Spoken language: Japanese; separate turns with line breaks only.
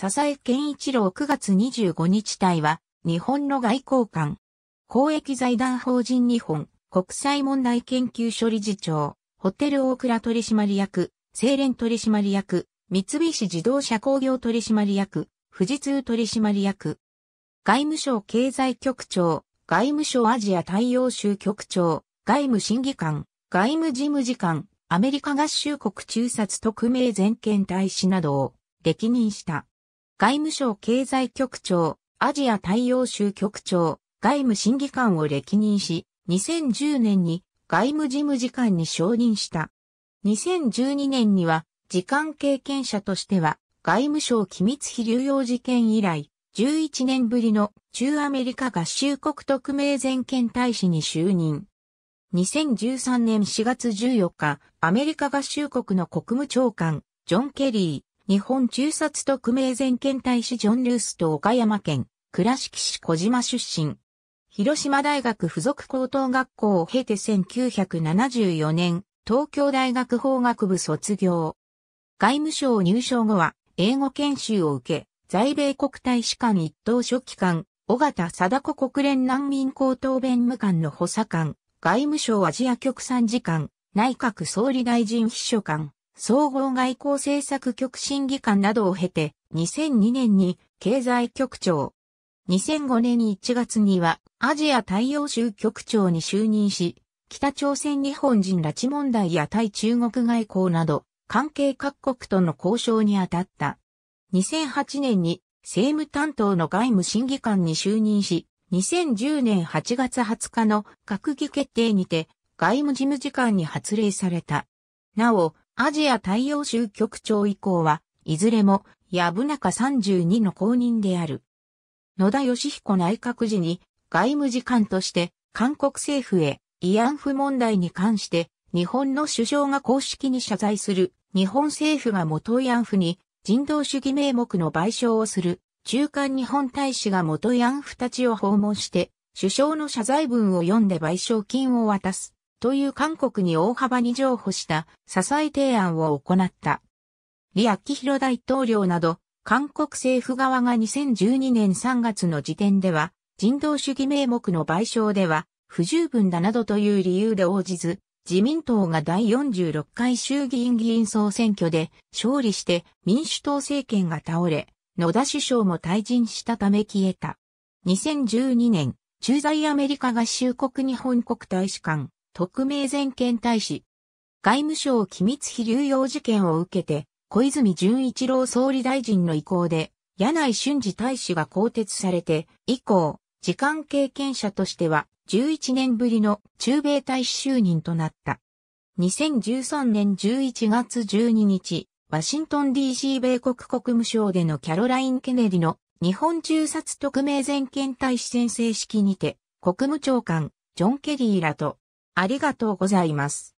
笹江健一郎9月25日隊は、日本の外交官。公益財団法人日本、国際問題研究所理事長、ホテル大倉取締役、精錬取締役、三菱自動車工業取締役、富士通取締役。外務省経済局長、外務省アジア大洋州局長、外務審議官、外務事務次官、アメリカ合衆国中殺特命全権大使などを歴任した。外務省経済局長、アジア大洋州局長、外務審議官を歴任し、2010年に外務事務次官に承認した。2012年には、次官経験者としては、外務省機密費流用事件以来、11年ぶりの中アメリカ合衆国特命全権大使に就任。2013年4月14日、アメリカ合衆国の国務長官、ジョン・ケリー、日本中殺特命全権大使ジョン・ルースと岡山県倉敷市小島出身。広島大学附属高等学校を経て1974年、東京大学法学部卒業。外務省入省後は、英語研修を受け、在米国大使館一等書記官、小形貞子国連難民高等弁務官の補佐官、外務省アジア局参事官、内閣総理大臣秘書官。総合外交政策局審議官などを経て、2002年に経済局長。2005年1月にはアジア大洋州局長に就任し、北朝鮮日本人拉致問題や対中国外交など、関係各国との交渉に当たった。2008年に政務担当の外務審議官に就任し、2010年8月20日の閣議決定にて外務事務次官に発令された。なお、アジア大洋州局長以降は、いずれも、部中32の公認である。野田義彦内閣時に、外務次官として、韓国政府へ、慰安婦問題に関して、日本の首相が公式に謝罪する、日本政府が元慰安婦に、人道主義名目の賠償をする、中間日本大使が元慰安婦たちを訪問して、首相の謝罪文を読んで賠償金を渡す。という韓国に大幅に譲歩した支え提案を行った。リアキヒロ大統領など、韓国政府側が2012年3月の時点では、人道主義名目の賠償では不十分だなどという理由で応じず、自民党が第46回衆議院議員総選挙で勝利して民主党政権が倒れ、野田首相も退陣したため消えた。2012年、駐在アメリカ合衆国日本国大使館、特命全権大使。外務省機密費流用事件を受けて、小泉純一郎総理大臣の意向で、柳井俊二大使が更迭されて、以降、時間経験者としては、11年ぶりの中米大使就任となった。2013年11月12日、ワシントン DC 米国国務省でのキャロライン・ケネディの日本中殺特命全権大使宣誓式にて、国務長官、ジョン・ケリーらとありがとうございます。